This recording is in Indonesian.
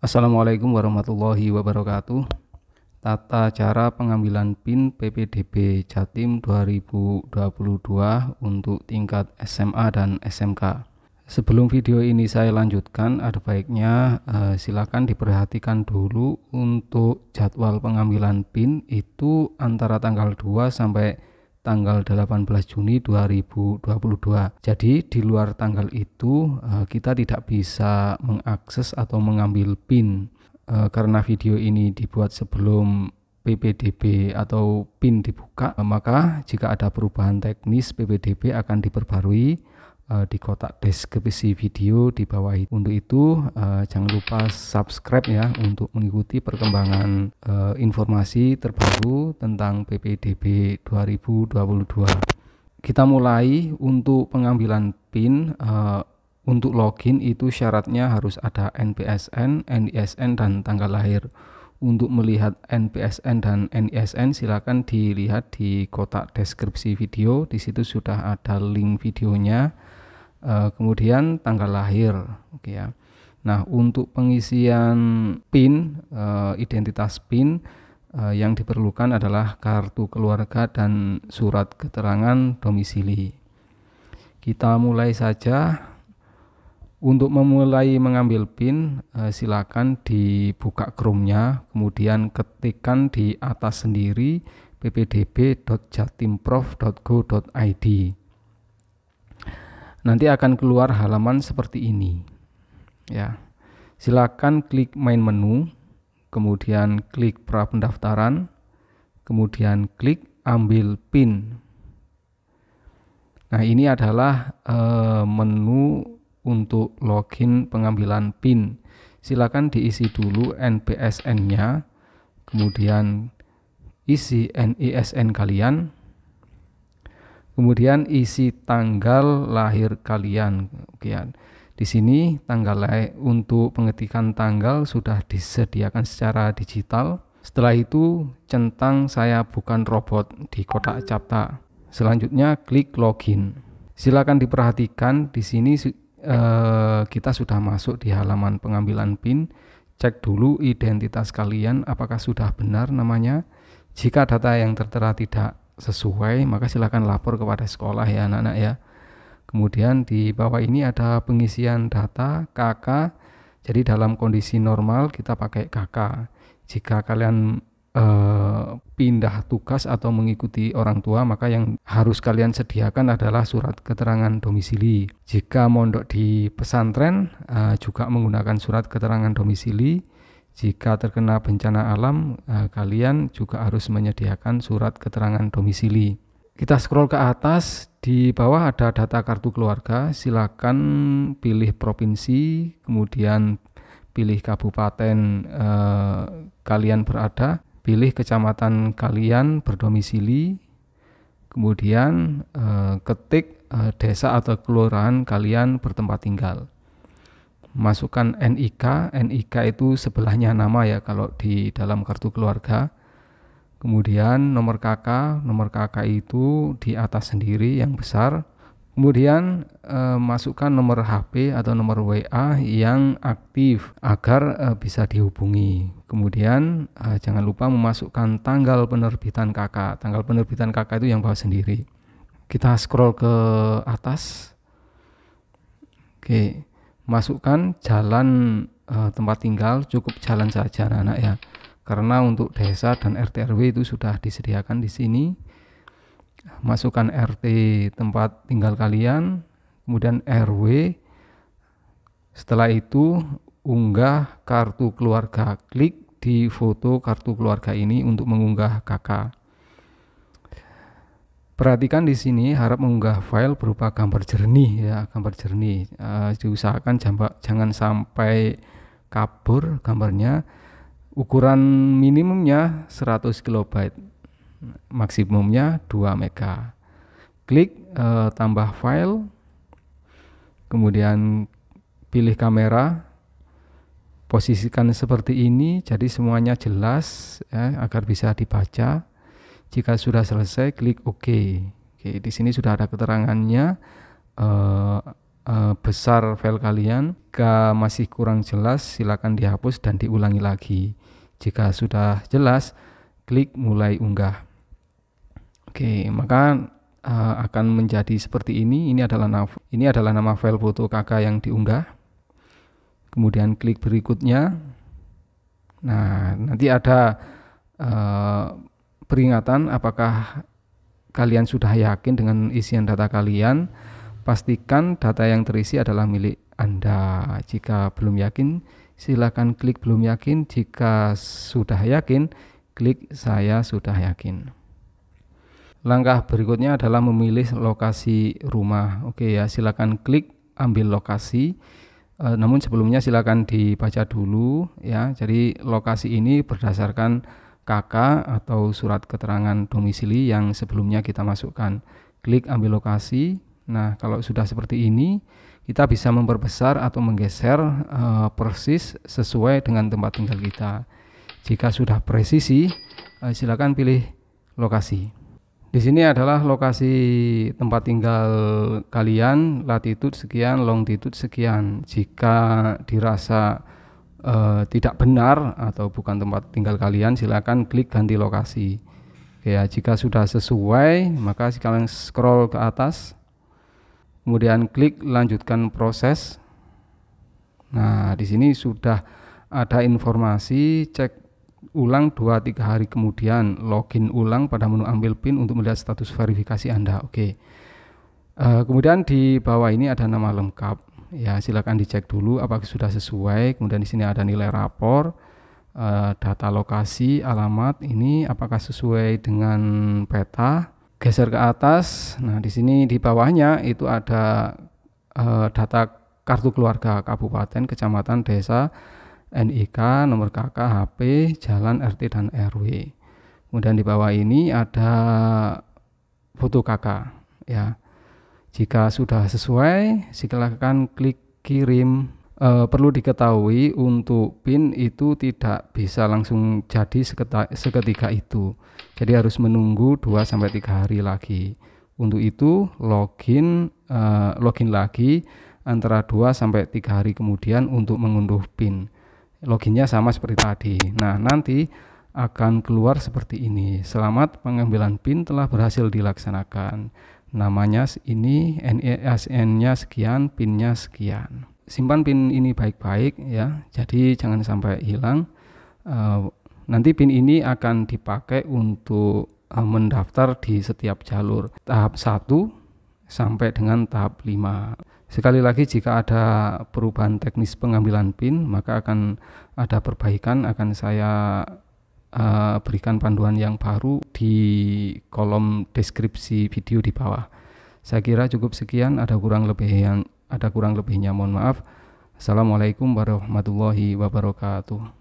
Assalamualaikum warahmatullahi wabarakatuh. Tata cara pengambilan PIN PPDB Jatim 2022 untuk tingkat SMA dan SMK. Sebelum video ini saya lanjutkan, ada baiknya eh, silakan diperhatikan dulu untuk jadwal pengambilan PIN itu antara tanggal 2 sampai tanggal 18 Juni 2022. Jadi di luar tanggal itu eh, kita tidak bisa mengakses atau mengambil PIN eh, karena video ini dibuat sebelum PPDB atau PIN dibuka, maka jika ada perubahan teknis PPDB akan diperbarui uh, di kotak deskripsi video di bawah itu. Untuk itu uh, jangan lupa subscribe ya untuk mengikuti perkembangan uh, informasi terbaru tentang PPDB 2022. Kita mulai untuk pengambilan PIN uh, untuk login itu syaratnya harus ada NPSN, NISN dan tanggal lahir. Untuk melihat NPSN dan NISN silakan dilihat di kotak deskripsi video. Di situ sudah ada link videonya uh, kemudian tanggal lahir oke ya nah untuk pengisian pin uh, identitas pin uh, yang diperlukan adalah kartu keluarga dan surat keterangan domisili kita mulai saja untuk memulai mengambil pin silakan dibuka Chrome-nya kemudian ketikkan di atas sendiri ppdb.jatimprov.go.id nanti akan keluar halaman seperti ini. Ya. Silakan klik main menu, kemudian klik pra pendaftaran, kemudian klik ambil PIN. Nah, ini adalah eh, menu untuk login pengambilan PIN. Silakan diisi dulu NPSN-nya, kemudian isi NISN kalian kemudian isi tanggal lahir kalian kemudian di sini tanggal lahir untuk pengetikan tanggal sudah disediakan secara digital setelah itu centang saya bukan robot di kotak capta selanjutnya klik login silakan diperhatikan di sini eh, kita sudah masuk di halaman pengambilan PIN cek dulu identitas kalian apakah sudah benar namanya. Jika data yang tertera tidak sesuai maka silakan lapor kepada sekolah ya anak-anak ya kemudian di bawah ini ada pengisian data KK jadi dalam kondisi normal kita pakai KK jika kalian eh, pindah tugas atau mengikuti orang tua maka yang harus kalian sediakan adalah surat keterangan domisili jika mondok di pesantren eh, juga menggunakan surat keterangan domisili jika terkena bencana alam, eh, kalian juga harus menyediakan surat keterangan domisili. Kita scroll ke atas, di bawah ada data kartu keluarga. Silakan pilih provinsi, kemudian pilih kabupaten eh, kalian berada, pilih kecamatan kalian berdomisili, kemudian eh, ketik eh, desa atau kelurahan kalian bertempat tinggal masukkan NIK, NIK itu sebelahnya nama ya kalau di dalam kartu keluarga. Kemudian nomor KK, nomor KK itu di atas sendiri yang besar. Kemudian eh, masukkan nomor HP atau nomor WA yang aktif agar eh, bisa dihubungi. Kemudian eh, jangan lupa memasukkan tanggal penerbitan KK. Tanggal penerbitan KK itu yang bawah sendiri. Kita scroll ke atas. Oke. Okay masukkan jalan uh, tempat tinggal cukup jalan saja anak-anak ya karena untuk desa dan RT RW itu sudah disediakan di sini masukkan RT tempat tinggal kalian kemudian RW setelah itu unggah kartu keluarga klik di foto kartu keluarga ini untuk mengunggah kakak Perhatikan di sini harap mengunggah file berupa gambar jernih ya, gambar jernih. Uh, diusahakan jamba, jangan sampai kabur gambarnya. Ukuran minimumnya 100 KB, maksimumnya 2 MB. Klik uh, tambah file, kemudian pilih kamera, posisikan seperti ini, jadi semuanya jelas ya, agar bisa dibaca jika sudah selesai, klik OK. Oke, di sini sudah ada keterangannya uh, uh, besar file kalian. Jika masih kurang jelas, silakan dihapus dan diulangi lagi. Jika sudah jelas, klik mulai unggah. Oke, maka uh, akan menjadi seperti ini. Ini adalah nama, ini adalah nama file foto kakak yang diunggah. Kemudian klik berikutnya. Nah, nanti ada uh, peringatan apakah kalian sudah yakin dengan isian data kalian pastikan data yang terisi adalah milik Anda jika belum yakin silakan klik belum yakin jika sudah yakin klik saya sudah yakin langkah berikutnya adalah memilih lokasi rumah oke ya silakan klik ambil lokasi e, namun sebelumnya silakan dibaca dulu ya jadi lokasi ini berdasarkan KK atau surat keterangan domisili yang sebelumnya kita masukkan. Klik ambil lokasi. Nah, kalau sudah seperti ini, kita bisa memperbesar atau menggeser e, persis sesuai dengan tempat tinggal kita. Jika sudah presisi, e, silakan pilih lokasi. Di sini adalah lokasi tempat tinggal kalian, latitude sekian, longitude sekian. Jika dirasa uh, tidak benar atau bukan tempat tinggal kalian, silakan klik ganti lokasi. Ya, jika sudah sesuai, maka sekarang scroll ke atas, kemudian klik lanjutkan proses. Nah, di sini sudah ada informasi cek ulang 2-3 hari kemudian login ulang pada menu ambil PIN untuk melihat status verifikasi Anda. Oke. Uh, kemudian di bawah ini ada nama lengkap ya silakan dicek dulu apakah sudah sesuai kemudian di sini ada nilai rapor eh, data lokasi alamat ini apakah sesuai dengan peta geser ke atas nah di sini di bawahnya itu ada eh, data kartu keluarga kabupaten kecamatan desa NIK nomor KK HP jalan RT dan RW kemudian di bawah ini ada foto KK ya jika sudah sesuai, silakan klik kirim. E, perlu diketahui untuk PIN itu tidak bisa langsung jadi seketika, itu. Jadi harus menunggu 2 sampai 3 hari lagi. Untuk itu login e, login lagi antara 2 sampai 3 hari kemudian untuk mengunduh PIN. Loginnya sama seperti tadi. Nah, nanti akan keluar seperti ini. Selamat pengambilan PIN telah berhasil dilaksanakan namanya ini NASN-nya sekian, PIN-nya sekian. Simpan PIN ini baik-baik ya. Jadi jangan sampai hilang. Eh, nanti PIN ini akan dipakai untuk eh, mendaftar di setiap jalur tahap 1 sampai dengan tahap 5. Sekali lagi jika ada perubahan teknis pengambilan PIN, maka akan ada perbaikan akan saya Eh, berikan panduan yang baru di kolom deskripsi video di bawah. Saya kira cukup sekian, ada kurang lebih yang ada kurang lebihnya mohon maaf. Assalamualaikum warahmatullahi wabarakatuh.